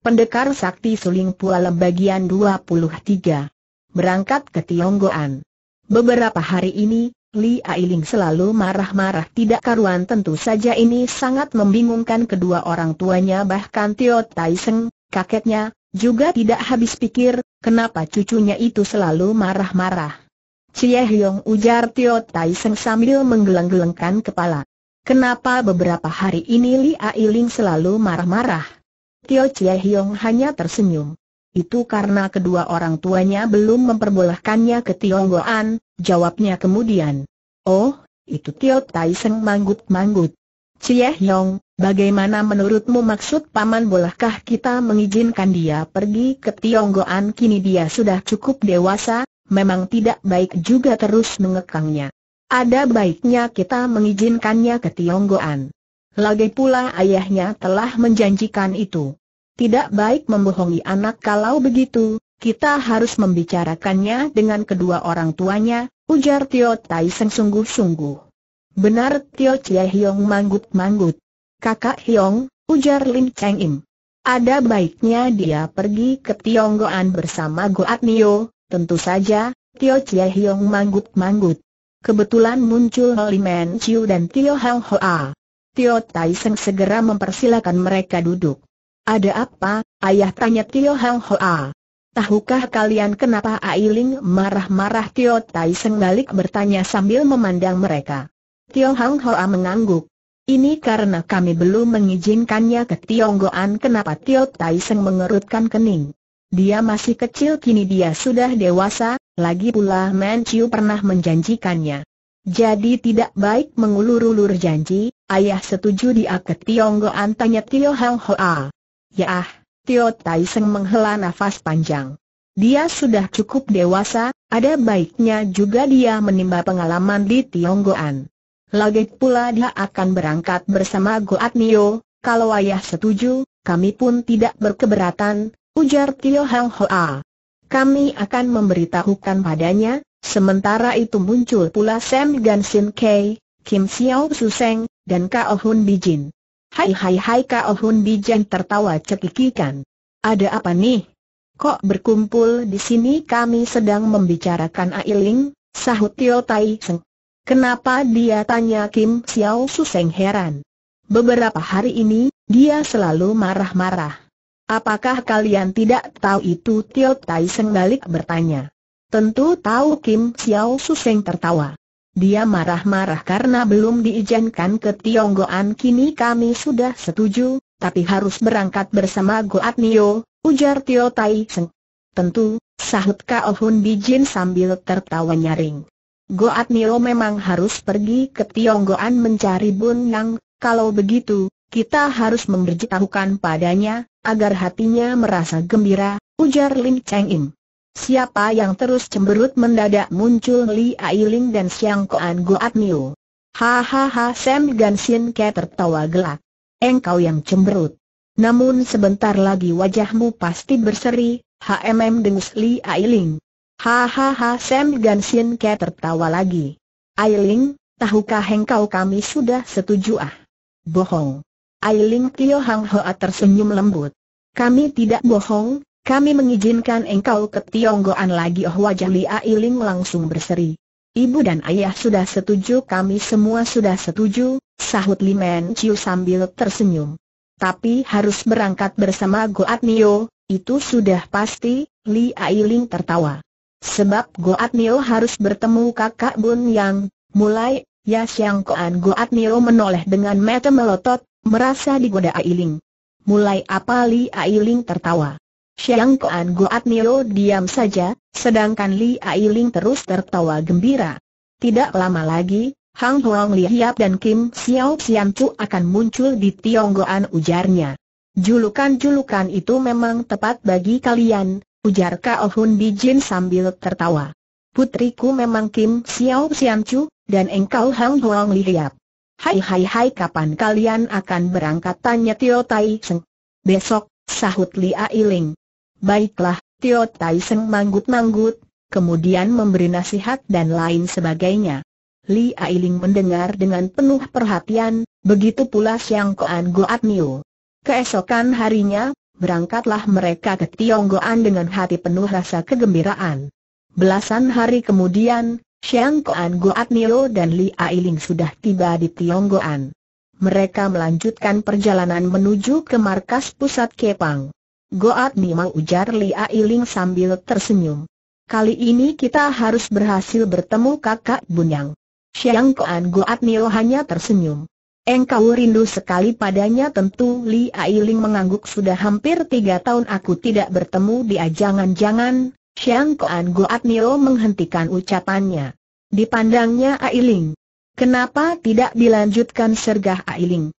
Pendekar Sakti Suling Pualem bagian 23. Berangkat ke Tionggoan. Beberapa hari ini, Li Ailing selalu marah-marah tidak karuan tentu saja ini sangat membingungkan kedua orang tuanya bahkan Tio Tai Seng, kakeknya, juga tidak habis pikir, kenapa cucunya itu selalu marah-marah. Cie Hyong ujar Tio Tai Seng sambil menggeleng-gelengkan kepala. Kenapa beberapa hari ini Li Ailing selalu marah-marah? Tio Chie Hiong hanya tersenyum. Itu karena kedua orang tuanya belum memperbolehkannya ke Tionggoan, jawabnya kemudian. Oh, itu Tio Tai Seng manggut-manggut. Chie Hiong, bagaimana menurutmu maksud paman bolehkah kita mengizinkan dia pergi ke Tionggoan kini dia sudah cukup dewasa, memang tidak baik juga terus mengekangnya. Ada baiknya kita mengizinkannya ke Tionggoan. Lagi pula ayahnya telah menjanjikan itu tidak baik membohongi anak kalau begitu, kita harus membicarakannya dengan kedua orang tuanya, ujar Tio Tai Seng sungguh-sungguh. Benar Tio Chie Hiong manggut-manggut. Kakak Hiong, ujar Lin Cheng Im. Ada baiknya dia pergi ke Tionggoan bersama Goat Nio, tentu saja, Tio Chie Hiong manggut-manggut. Kebetulan muncul Holy Man Chiu dan Tio Hang Hoa. Tio Tai Seng segera mempersilakan mereka duduk. Ada apa, ayah tanya Tio Hang Hoa. Tahukah kalian kenapa Ailing marah-marah Tio Tai Seng balik bertanya sambil memandang mereka. Tio Hang Hoa mengangguk. Ini karena kami belum mengizinkannya ke Tionggoan kenapa Tio Tai Seng mengerutkan kening. Dia masih kecil kini dia sudah dewasa, lagi pula Man Chiu pernah menjanjikannya. Jadi tidak baik mengulur-ulur janji, ayah setuju dia ke Tionggoan tanya Tio Hang Hoa. Yah, ya, Tio Tai Seng menghela nafas panjang. Dia sudah cukup dewasa, ada baiknya juga dia menimba pengalaman di Tionggoan. Lagi pula dia akan berangkat bersama Goat Nio, kalau ayah setuju, kami pun tidak berkeberatan, ujar Tio Hang Hoa. Kami akan memberitahukan padanya, sementara itu muncul pula Sam Gan Sin Kei, Kim Xiao Su Seng, dan Kao oh Hun Bijin. Hai hai hai Kao Hun Bijan tertawa cekikikan. Ada apa nih? Kok berkumpul di sini kami sedang membicarakan Ailing, sahut Tio Tai Seng. Kenapa dia tanya Kim Xiao Suseng heran. Beberapa hari ini, dia selalu marah-marah. Apakah kalian tidak tahu itu Tio Tai Seng balik bertanya. Tentu tahu Kim Xiao Suseng tertawa. Dia marah-marah karena belum diizinkan ke Tionggoan kini kami sudah setuju, tapi harus berangkat bersama Goat Nio, ujar Tio Tai Seng. Tentu, sahut Kao oh Hun Bijin sambil tertawa nyaring. Goat Nio memang harus pergi ke Tionggoan mencari Bun Yang, kalau begitu, kita harus memberitahukan padanya, agar hatinya merasa gembira, ujar Lin Cheng Im. Siapa yang terus cemberut mendadak muncul Li Ailing dan Siangkoan Koan Goat Miu. Hahaha Sam Gansin Ke tertawa gelak. Engkau yang cemberut. Namun sebentar lagi wajahmu pasti berseri, HMM dengus Li Ailing. Hahaha Sam Gansin Ke tertawa lagi. Ailing, tahukah engkau kami sudah setuju ah? Bohong. Ailing Tio Hang Hoa tersenyum lembut. Kami tidak bohong, kami mengizinkan engkau ke Tionggoan lagi Oh wajah Li Ailing langsung berseri. Ibu dan ayah sudah setuju kami semua sudah setuju, sahut Li Men Chiu sambil tersenyum. Tapi harus berangkat bersama Goat Nio, itu sudah pasti, Li Ailing tertawa. Sebab Goat Nio harus bertemu kakak Bun Yang, mulai, ya Siang Koan Goat Nio menoleh dengan mata melotot, merasa digoda Ailing. Mulai apa Li Ailing tertawa. Xiang Koan Guat Nio diam saja, sedangkan Li Ailing terus tertawa gembira. Tidak lama lagi, Hang Huang Hiap dan Kim Xiao Xian Chu akan muncul di Goan ujarnya. Julukan-julukan itu memang tepat bagi kalian, ujar Kao Hun Bijin sambil tertawa. Putriku memang Kim Xiao Xian Chu, dan engkau Hang Huang Hiap. Hai hai hai kapan kalian akan berangkat tanya Tio Tai Seng. Besok, sahut Li Ailing. Baiklah, Tio Tai Seng manggut-manggut, kemudian memberi nasihat dan lain sebagainya. Li Ailing mendengar dengan penuh perhatian, begitu pula Siang Koan Goat Keesokan harinya, berangkatlah mereka ke Goan dengan hati penuh rasa kegembiraan. Belasan hari kemudian, Siang Koan Goat dan Li Ailing sudah tiba di Goan. Mereka melanjutkan perjalanan menuju ke markas pusat Kepang. Goat memang ujar Li Ailing sambil tersenyum. Kali ini kita harus berhasil bertemu kakak Bunyang. Siang Koan Goat Nio hanya tersenyum. Engkau rindu sekali padanya tentu Li Ailing mengangguk sudah hampir tiga tahun aku tidak bertemu dia jangan-jangan Siang Koan Goat Nio menghentikan ucapannya Dipandangnya Ailing Kenapa tidak dilanjutkan sergah Ailing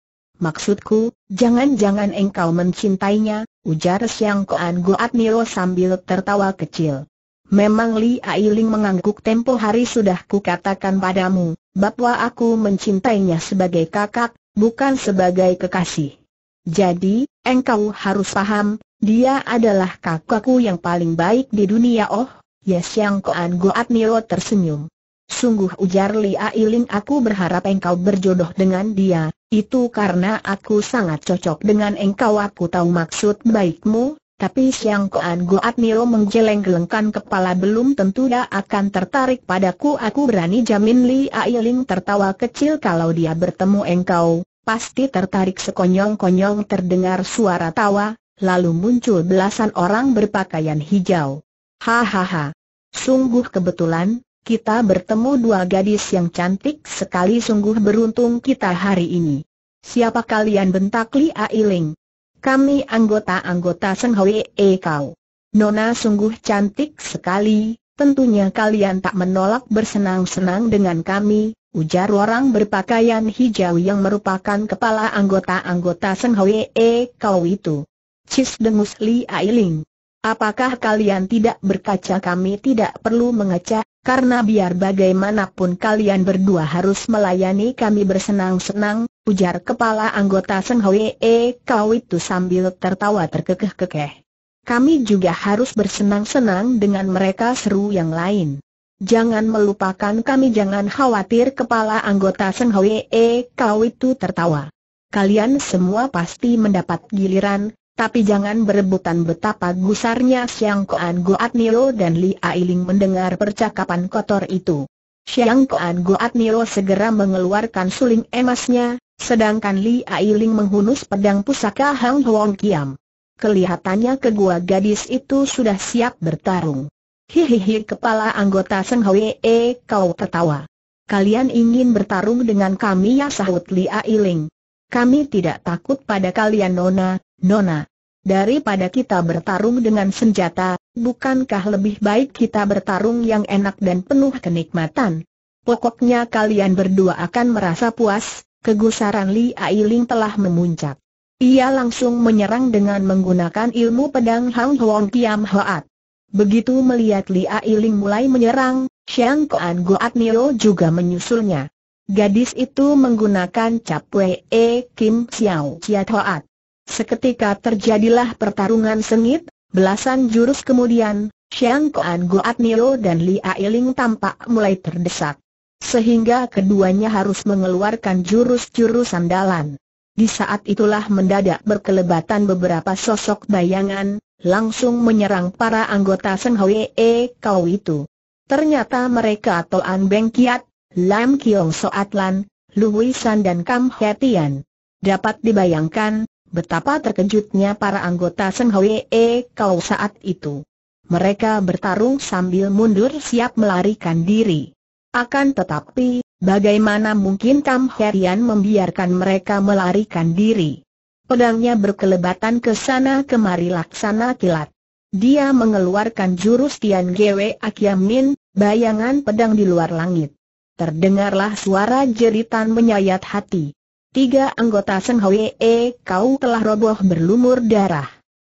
Maksudku, jangan-jangan engkau mencintainya, ujar Siang Koan Goat Nio sambil tertawa kecil. Memang Li Ailing mengangguk tempo hari sudah kukatakan padamu, bahwa aku mencintainya sebagai kakak, bukan sebagai kekasih. Jadi, engkau harus paham, dia adalah kakakku yang paling baik di dunia oh, ya Siang Koan Goat Nio tersenyum. Sungguh ujar Li Ailing aku berharap engkau berjodoh dengan dia, itu karena aku sangat cocok dengan engkau aku tahu maksud baikmu, tapi Siang Koan Goat Nio menggeleng-gelengkan kepala belum tentu dia akan tertarik padaku Aku berani jamin Li Ailing tertawa kecil kalau dia bertemu engkau Pasti tertarik sekonyong-konyong terdengar suara tawa Lalu muncul belasan orang berpakaian hijau Hahaha Sungguh kebetulan, kita bertemu dua gadis yang cantik sekali sungguh beruntung kita hari ini. Siapa kalian bentak Li Ailing? Kami anggota-anggota Seng Hwee Kau. Nona sungguh cantik sekali, tentunya kalian tak menolak bersenang-senang dengan kami, ujar orang berpakaian hijau yang merupakan kepala anggota-anggota Seng Hwee Kau itu. Cis dengus Li Ailing. Apakah kalian tidak berkaca kami tidak perlu mengaca, karena biar bagaimanapun kalian berdua harus melayani kami bersenang-senang, ujar kepala anggota Seng Hwee Kau itu sambil tertawa terkekeh-kekeh. Kami juga harus bersenang-senang dengan mereka seru yang lain. Jangan melupakan kami jangan khawatir kepala anggota Seng Hwee Kau itu tertawa. Kalian semua pasti mendapat giliran, tapi jangan berebutan betapa gusarnya Siang Koan Goat Nio dan Li Ailing mendengar percakapan kotor itu. Siang Koan Goat Nio segera mengeluarkan suling emasnya, sedangkan Li Ailing menghunus pedang pusaka Hang Huang Kiam. Kelihatannya kedua gadis itu sudah siap bertarung. Hihihi kepala anggota Seng Hwee kau tertawa. Kalian ingin bertarung dengan kami ya sahut Li Ailing. Kami tidak takut pada kalian Nona, Nona. Daripada kita bertarung dengan senjata, bukankah lebih baik kita bertarung yang enak dan penuh kenikmatan? Pokoknya kalian berdua akan merasa puas, kegusaran Li Ailing telah memuncak. Ia langsung menyerang dengan menggunakan ilmu pedang Hang Huang Kiam Hoat. Begitu melihat Li Ailing mulai menyerang, Xiang Koan Goat Nio juga menyusulnya. Gadis itu menggunakan cap Wei e Kim Xiao Chia Hoat. Seketika terjadilah pertarungan sengit, belasan jurus kemudian, Xiang Kuan Guat Nio dan Li Ailing tampak mulai terdesak. Sehingga keduanya harus mengeluarkan jurus-jurus andalan. Di saat itulah mendadak berkelebatan beberapa sosok bayangan, langsung menyerang para anggota Seng Hwee Kau itu. Ternyata mereka Toan Beng Kiat, Lam Kiong Soatlan, Lan, Luwisan dan Kam Hetian. Dapat dibayangkan, Betapa terkejutnya para anggota Seng Hwee kalau saat itu. Mereka bertarung sambil mundur siap melarikan diri. Akan tetapi, bagaimana mungkin Kam Herian membiarkan mereka melarikan diri? Pedangnya berkelebatan ke sana kemari laksana kilat. Dia mengeluarkan jurus Tian Gwe Min, bayangan pedang di luar langit. Terdengarlah suara jeritan menyayat hati. Tiga anggota Seng Hwee kau telah roboh berlumur darah.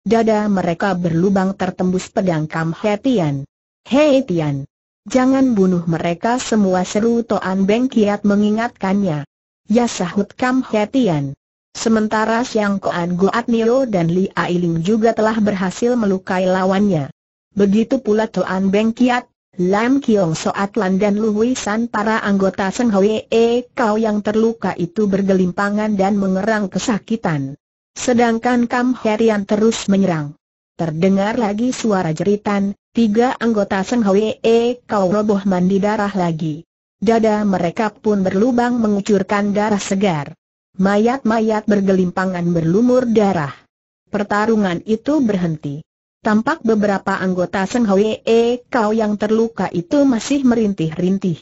Dada mereka berlubang tertembus pedang Kam He Tian. Hei Tian! Jangan bunuh mereka semua seru Toan Beng Kiat mengingatkannya. Ya sahut Kam He Tian. Sementara Siang Koan Goat Nio dan Li Ailing juga telah berhasil melukai lawannya. Begitu pula Toan Beng Kiat, Lam Kiong Soat Lan dan Lu Hui San para anggota Seng Hwee kau yang terluka itu bergelimpangan dan mengerang kesakitan. Sedangkan Kam Herian terus menyerang. Terdengar lagi suara jeritan, tiga anggota Seng Hwee kau roboh mandi darah lagi. Dada mereka pun berlubang mengucurkan darah segar. Mayat-mayat bergelimpangan berlumur darah. Pertarungan itu berhenti tampak beberapa anggota Seng Hwee Kau yang terluka itu masih merintih-rintih.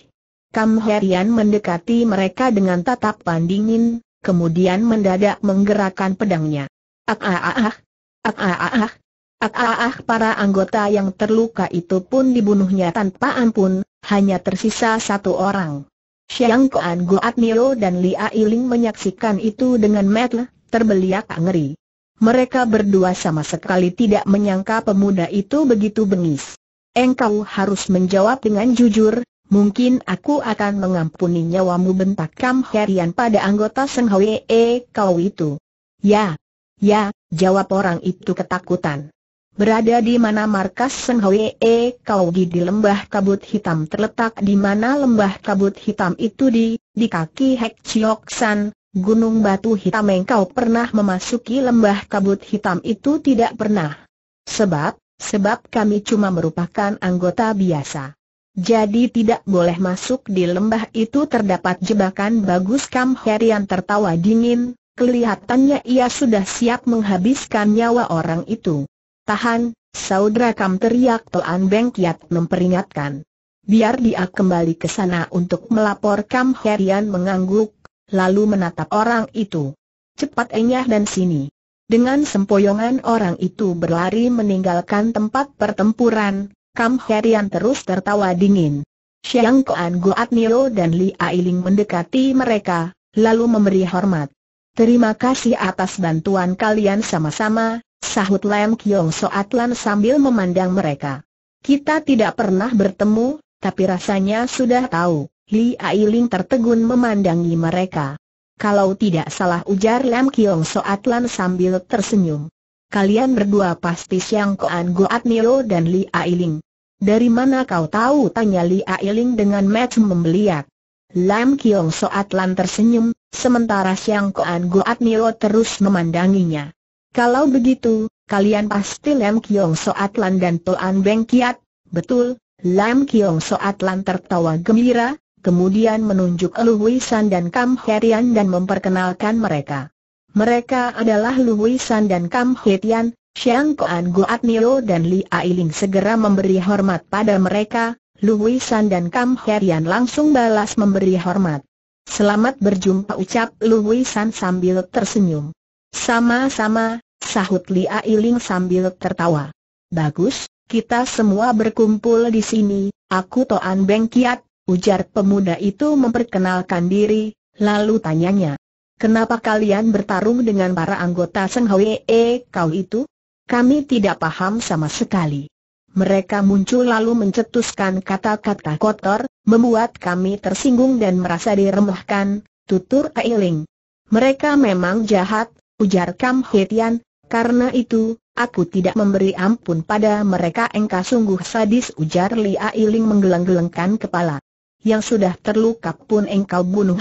Kam Herian mendekati mereka dengan tatap dingin, kemudian mendadak menggerakkan pedangnya. Ak ah ah ah, ak ah ah ah, ak ah, ah. ah, para anggota yang terluka itu pun dibunuhnya tanpa ampun, hanya tersisa satu orang. Siang Kuan Goat Nio dan Li Ailing menyaksikan itu dengan mata terbeliak ngeri mereka berdua sama sekali tidak menyangka pemuda itu begitu bengis. Engkau harus menjawab dengan jujur, mungkin aku akan mengampuni nyawamu bentak Kam Herian pada anggota Seng Hwee kau itu. Ya, ya, jawab orang itu ketakutan. Berada di mana markas Seng Hwee Kau di lembah kabut hitam terletak di mana lembah kabut hitam itu di, di kaki Hek Chiok San, Gunung Batu Hitam engkau pernah memasuki lembah kabut hitam itu tidak pernah. Sebab, sebab kami cuma merupakan anggota biasa. Jadi tidak boleh masuk di lembah itu terdapat jebakan bagus Kam Herian tertawa dingin, kelihatannya ia sudah siap menghabiskan nyawa orang itu. Tahan, saudara Kam teriak Toan Beng Kiat memperingatkan. Biar dia kembali ke sana untuk melapor Kam Herian mengangguk, lalu menatap orang itu. Cepat enyah dan sini. Dengan sempoyongan orang itu berlari meninggalkan tempat pertempuran, Kam Herian terus tertawa dingin. Siang Koan Goat Nio dan Li Ailing mendekati mereka, lalu memberi hormat. Terima kasih atas bantuan kalian sama-sama, sahut Lam Kiong Soatlan sambil memandang mereka. Kita tidak pernah bertemu, tapi rasanya sudah tahu. Li Ailing tertegun memandangi mereka. Kalau tidak salah ujar Lam Kiong Soat Lan sambil tersenyum. Kalian berdua pasti Siang Koan Goat Nio dan Li Ailing. Dari mana kau tahu? Tanya Li Ailing dengan match membeliak. Lam Kiong Soat Lan tersenyum, sementara Siang Koan Goat Nio terus memandanginya. Kalau begitu, kalian pasti Lam Kiong Soat Lan dan Toan Beng Kiat, betul? Lam Kiong Soat Lan tertawa gembira, kemudian menunjuk Lu Luwisan dan Kam Herian dan memperkenalkan mereka. Mereka adalah Lu Luwisan dan Kam Hetian, Xiang Koan Guat Nio dan Li Ailing segera memberi hormat pada mereka, Lu Luwisan dan Kam Herian langsung balas memberi hormat. Selamat berjumpa ucap Lu Luwisan sambil tersenyum. Sama-sama, sahut Li Ailing sambil tertawa. Bagus, kita semua berkumpul di sini, aku Toan Beng Kiat, Ujar pemuda itu memperkenalkan diri, lalu tanyanya. Kenapa kalian bertarung dengan para anggota Seng Hwee kau itu? Kami tidak paham sama sekali. Mereka muncul lalu mencetuskan kata-kata kotor, membuat kami tersinggung dan merasa diremehkan, tutur Ailing. Mereka memang jahat, ujar Kam Hetian, karena itu, aku tidak memberi ampun pada mereka engkau sungguh sadis ujar Li Ailing menggeleng-gelengkan kepala yang sudah terluka pun engkau bunuh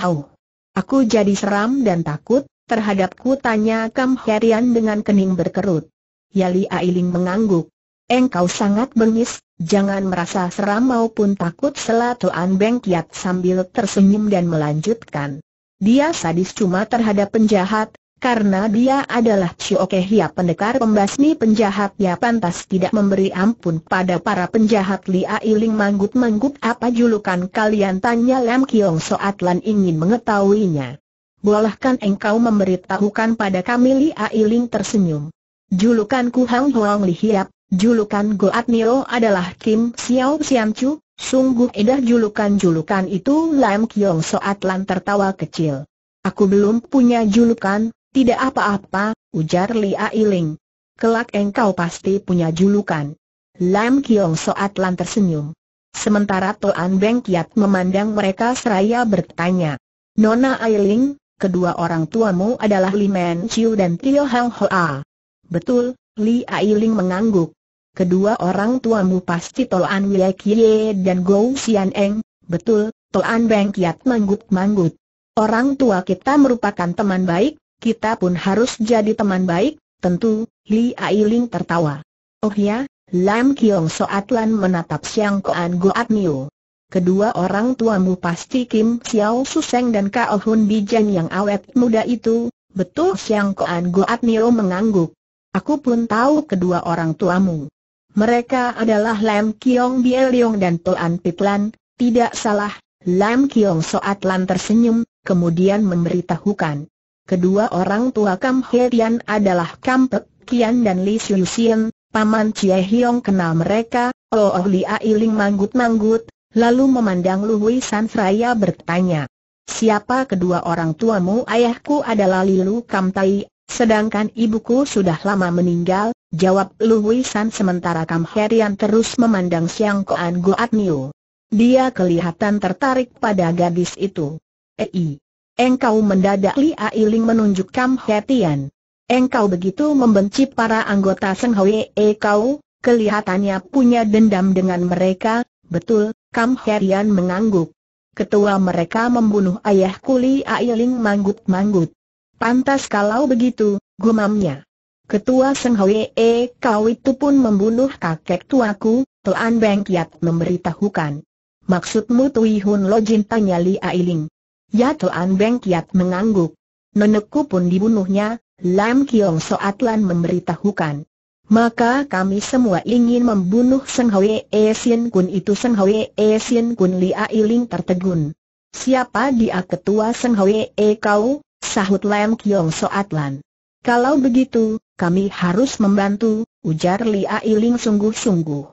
Aku jadi seram dan takut, terhadapku tanya Kam Herian dengan kening berkerut. Yali Ailing mengangguk. Engkau sangat bengis, jangan merasa seram maupun takut selatuan Beng Kiat sambil tersenyum dan melanjutkan. Dia sadis cuma terhadap penjahat, karena dia adalah Chiokehia pendekar pembasmi penjahat ya pantas tidak memberi ampun pada para penjahat Lia Iling manggut-manggut apa julukan kalian tanya Lam Kiong Soat Lan ingin mengetahuinya. Bolehkan engkau memberitahukan pada kami Lia Iling tersenyum. Julukanku Hang Hoang Li Hiap, julukan Goat Niro adalah Kim Xiao Siam Chu, sungguh edah julukan-julukan itu Lam Kiong Soat Lan tertawa kecil. Aku belum punya julukan, tidak apa-apa, ujar Lia Iling. Kelak engkau pasti punya julukan. Lam Kiong Soat Lan tersenyum. Sementara Toan Beng Kiat memandang mereka seraya bertanya. Nona Ailing, kedua orang tuamu adalah Li Men Chiu dan Tio Hang Hoa. Betul, Li Ailing mengangguk. Kedua orang tuamu pasti Toan Wile Kie dan Gou Xian Eng. Betul, Toan Beng Kiat manggut-manggut. Orang tua kita merupakan teman baik, kita pun harus jadi teman baik, tentu, Li Ailing tertawa. Oh ya, Lam Kiong Soat Lan menatap Siang Koan Goat Niu. Kedua orang tuamu pasti Kim Xiao Suseng dan Kao oh Hun Bijan yang awet muda itu, betul Siang Koan Goat Niu mengangguk. Aku pun tahu kedua orang tuamu. Mereka adalah Lam Kiong Bieliong dan Toan Pitlan, tidak salah, Lam Kiong Soat Lan tersenyum, kemudian memberitahukan. Kedua orang tua Kam He adalah Kam Pek Kian dan Li Xiu Xian. Paman Chie Hiong kenal mereka, Oh Oh Li Ailing manggut-manggut, lalu memandang Lu Hui San Fraya bertanya. Siapa kedua orang tuamu ayahku adalah Lilu Kam Tai, sedangkan ibuku sudah lama meninggal, jawab Lu Hui San sementara Kam Herian terus memandang Siang Koan Goat Niu. Dia kelihatan tertarik pada gadis itu. Ei, Engkau mendadak Li Ailing menunjuk Kam Hetian. Engkau begitu membenci para anggota Seng Hwee eh, kau, kelihatannya punya dendam dengan mereka, betul, Kam Herian mengangguk. Ketua mereka membunuh ayahku Li Ailing manggut-manggut. Pantas kalau begitu, gumamnya. Ketua Seng Hwee eh, kau itu pun membunuh kakek tuaku, tuan Beng Kiat memberitahukan. Maksudmu Tui Hun Lo Jin tanya Li Ailing. Yato An Beng Kiat mengangguk. Nenekku pun dibunuhnya, Lam Kiong Soat Lan memberitahukan. Maka kami semua ingin membunuh Seng Hwe E Sien Kun itu Seng Hwe E Sien Kun Lia Iling tertegun. Siapa dia ketua Seng Hwe E kau? Sahut Lam Kiong Soat Lan. Kalau begitu, kami harus membantu, ujar Lia Iling sungguh-sungguh.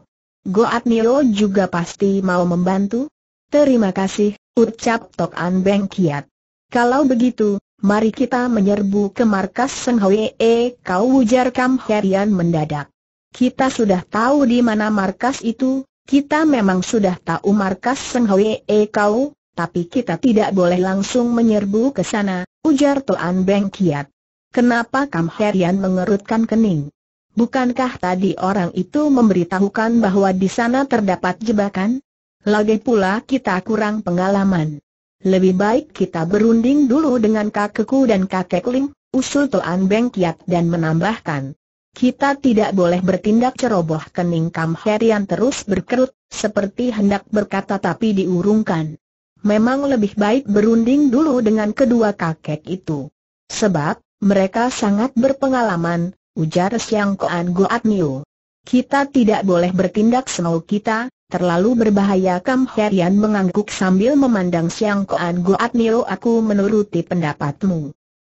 Goat Nilo juga pasti mau membantu? Terima kasih, ucap Tok An Beng Kiat. Kalau begitu, mari kita menyerbu ke markas Seng Hwee, kau ujar Kam Herian mendadak. Kita sudah tahu di mana markas itu, kita memang sudah tahu markas Seng Hwee kau, tapi kita tidak boleh langsung menyerbu ke sana, ujar Toan Beng Kiat. Kenapa Kam Herian mengerutkan kening? Bukankah tadi orang itu memberitahukan bahwa di sana terdapat jebakan? Lagi pula kita kurang pengalaman. Lebih baik kita berunding dulu dengan kakekku dan kakek Ling, usul Tuan Beng Kiat dan menambahkan. Kita tidak boleh bertindak ceroboh kening Kam Herian terus berkerut, seperti hendak berkata tapi diurungkan. Memang lebih baik berunding dulu dengan kedua kakek itu. Sebab, mereka sangat berpengalaman, ujar Siang Koan Goat Niu. Kita tidak boleh bertindak semau kita, terlalu berbahaya Kam Herian mengangguk sambil memandang Siang Koan Goat Nio aku menuruti pendapatmu.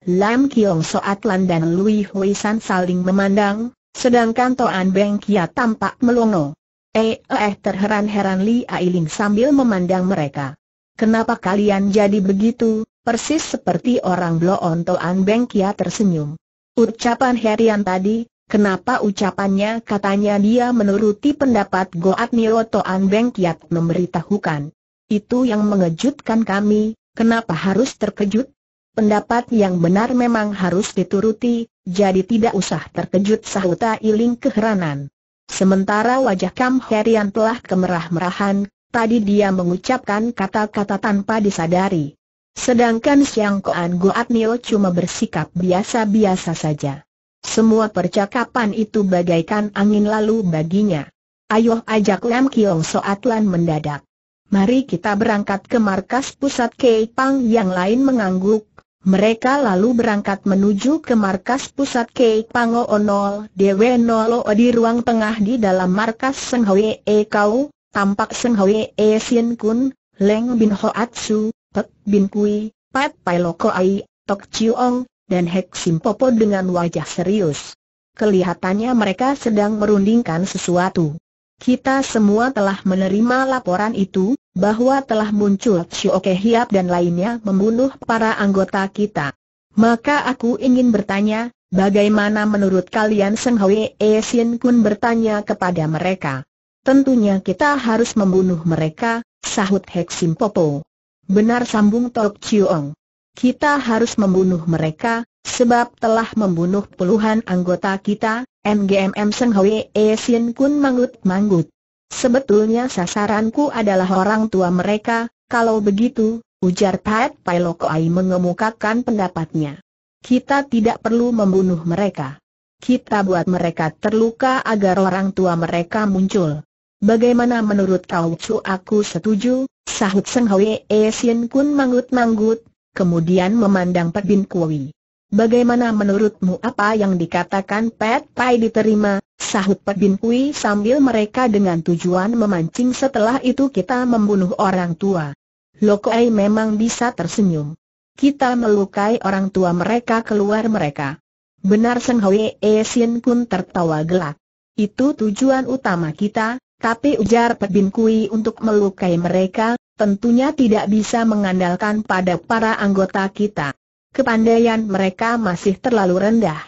Lam Kiong Soat dan Lui Hui San saling memandang, sedangkan Toan Beng Kia tampak melongo. Eh eh terheran-heran Li Ailing sambil memandang mereka. Kenapa kalian jadi begitu, persis seperti orang bloon Toan Beng Kia tersenyum. Ucapan Herian tadi, Kenapa ucapannya katanya dia menuruti pendapat Goat Toan Beng Kiat memberitahukan. Itu yang mengejutkan kami, kenapa harus terkejut? Pendapat yang benar memang harus dituruti, jadi tidak usah terkejut sahut Iling keheranan. Sementara wajah Kam Herian telah kemerah-merahan, tadi dia mengucapkan kata-kata tanpa disadari. Sedangkan Siang Koan Goat Nio cuma bersikap biasa-biasa saja. Semua percakapan itu bagaikan angin lalu baginya. Ayo ajak Lam Kiong Soat Lan mendadak. Mari kita berangkat ke markas pusat Pang yang lain mengangguk. Mereka lalu berangkat menuju ke markas pusat Pang O Oonol Dewe Nolo di ruang tengah di dalam markas Seng Hwe E Kau, tampak Seng Hwe E Kun, Leng Bin Hoatsu, Pek Bin Kui, Pat Pai Loko Ai, Tok Chiu Ong, dan Hek Popo dengan wajah serius. Kelihatannya mereka sedang merundingkan sesuatu. Kita semua telah menerima laporan itu, bahwa telah muncul Shioke Hiap dan lainnya membunuh para anggota kita. Maka aku ingin bertanya, bagaimana menurut kalian Seng Hwe E Sin Kun bertanya kepada mereka? Tentunya kita harus membunuh mereka, sahut Hek Popo. Benar sambung Tok Chiong. Kita harus membunuh mereka, sebab telah membunuh puluhan anggota kita, MGMM Seng Hwe E Sin Kun manggut-manggut. Sebetulnya sasaranku adalah orang tua mereka, kalau begitu, ujar Pat Pai Ai mengemukakan pendapatnya. Kita tidak perlu membunuh mereka. Kita buat mereka terluka agar orang tua mereka muncul. Bagaimana menurut kau Cu aku setuju, sahut Seng Hwe E Sin Kun manggut-manggut, kemudian memandang Pet Bin Kui. Bagaimana menurutmu apa yang dikatakan Pet Pai diterima? Sahut Pet Bin Kui sambil mereka dengan tujuan memancing setelah itu kita membunuh orang tua. Lokoai memang bisa tersenyum. Kita melukai orang tua mereka keluar mereka. Benar Seng Hwee Sien pun tertawa gelak. Itu tujuan utama kita, tapi ujar Pebin Kui untuk melukai mereka, tentunya tidak bisa mengandalkan pada para anggota kita. Kepandaian mereka masih terlalu rendah.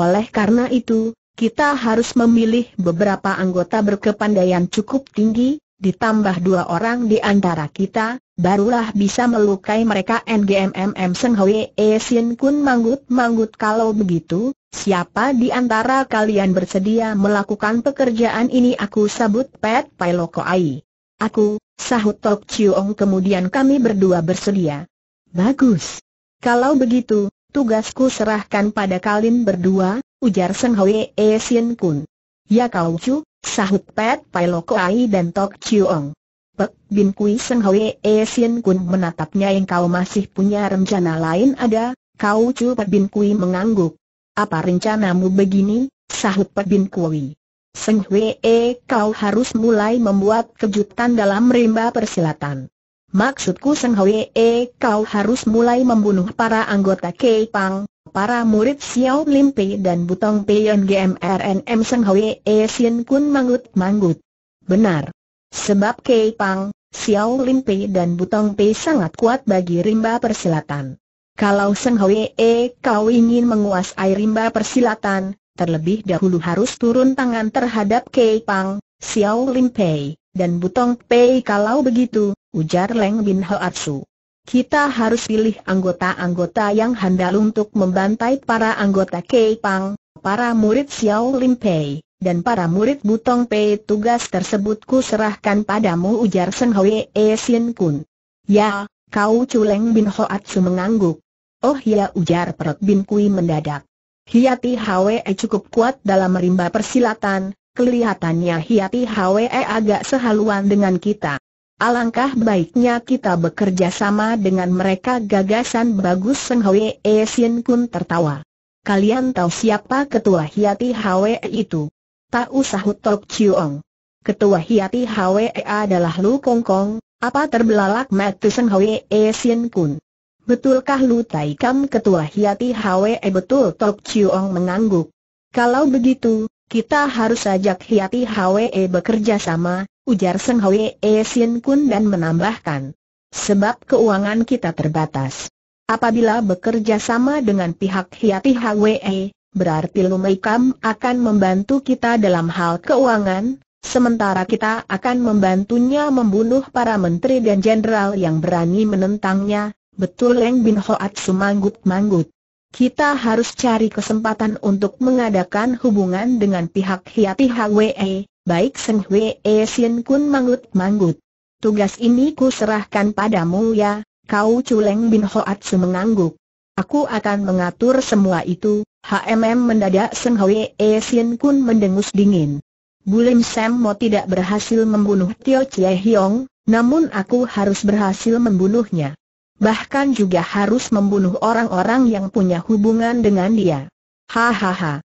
Oleh karena itu, kita harus memilih beberapa anggota berkepandaian cukup tinggi, ditambah dua orang di antara kita, barulah bisa melukai mereka NGMMM Seng Hwe E Sin Kun manggut-manggut kalau begitu, siapa di antara kalian bersedia melakukan pekerjaan ini aku sabut Pet Pai Loko Ai. Aku, sahut Tok Chiong kemudian kami berdua bersedia. Bagus. Kalau begitu, tugasku serahkan pada kalian berdua, ujar Seng Hwe E Sin Kun. Ya kau cu, Sahut Pet Pai Lokoai dan Tok Chiong. Pek Bin Kui Seng Hwe E Sien Kun menatapnya yang kau masih punya rencana lain ada, kau Cu Pek Bin Kui mengangguk. Apa rencanamu begini, sahut Pek Bin Kui. Seng Hwe E kau harus mulai membuat kejutan dalam rimba persilatan. Maksudku Seng Hwe E kau harus mulai membunuh para anggota Kei Pang, Para murid Xiao Lim Pei dan Butong Pei Peion GMRNM Seng Hwe E Sien Kun mangut manggut Benar. Sebab Kei Pang, Xiao Lim Pei dan Butong Pei sangat kuat bagi rimba persilatan. Kalau Seng Hwe E kau ingin menguasai rimba persilatan, terlebih dahulu harus turun tangan terhadap Kei Pang, Xiao Lim Pei, dan Butong Pei kalau begitu, ujar Leng Bin Hoatsu kita harus pilih anggota-anggota yang handal untuk membantai para anggota Kei Pang, para murid Xiao Lim Pei, dan para murid Butong Pei tugas tersebut ku serahkan padamu ujar Seng Hwe E Sin Kun. Ya, kau Culeng Bin Su mengangguk. Oh ya ujar perut Bin Kui mendadak. Hiati Hwe cukup kuat dalam merimba persilatan, kelihatannya Hiati Hwe agak sehaluan dengan kita. Alangkah baiknya kita bekerja sama dengan mereka gagasan bagus Seng Hwe e Sien Kun tertawa. Kalian tahu siapa ketua Hiati Hwe itu? Tak usah hutok Chiong. Ketua Hiati Hwe adalah Lu Kong Kong, apa terbelalak mata Seng Hwe e Sien Kun? Betulkah Lu Tai Kam ketua Hiati Hwe eh, betul Tok Chiong mengangguk. Kalau begitu, kita harus ajak Hiati HWE bekerja sama, ujar Seng Hwee Sin Kun dan menambahkan. Sebab keuangan kita terbatas. Apabila bekerja sama dengan pihak Hiati Hwee, berarti Kam akan membantu kita dalam hal keuangan, sementara kita akan membantunya membunuh para menteri dan jenderal yang berani menentangnya, betul Leng Bin Hoat sumanggut-manggut. Kita harus cari kesempatan untuk mengadakan hubungan dengan pihak Hiati Hwee, baik Seng Hwe E Sien Kun manggut-manggut. Tugas ini ku serahkan padamu ya, kau Culeng Bin Hoat Su mengangguk. Aku akan mengatur semua itu, HMM mendadak Seng Hwe E Sien Kun mendengus dingin. Bulim Sam Mo tidak berhasil membunuh Tio Chie Hiong, namun aku harus berhasil membunuhnya. Bahkan juga harus membunuh orang-orang yang punya hubungan dengan dia. Hahaha.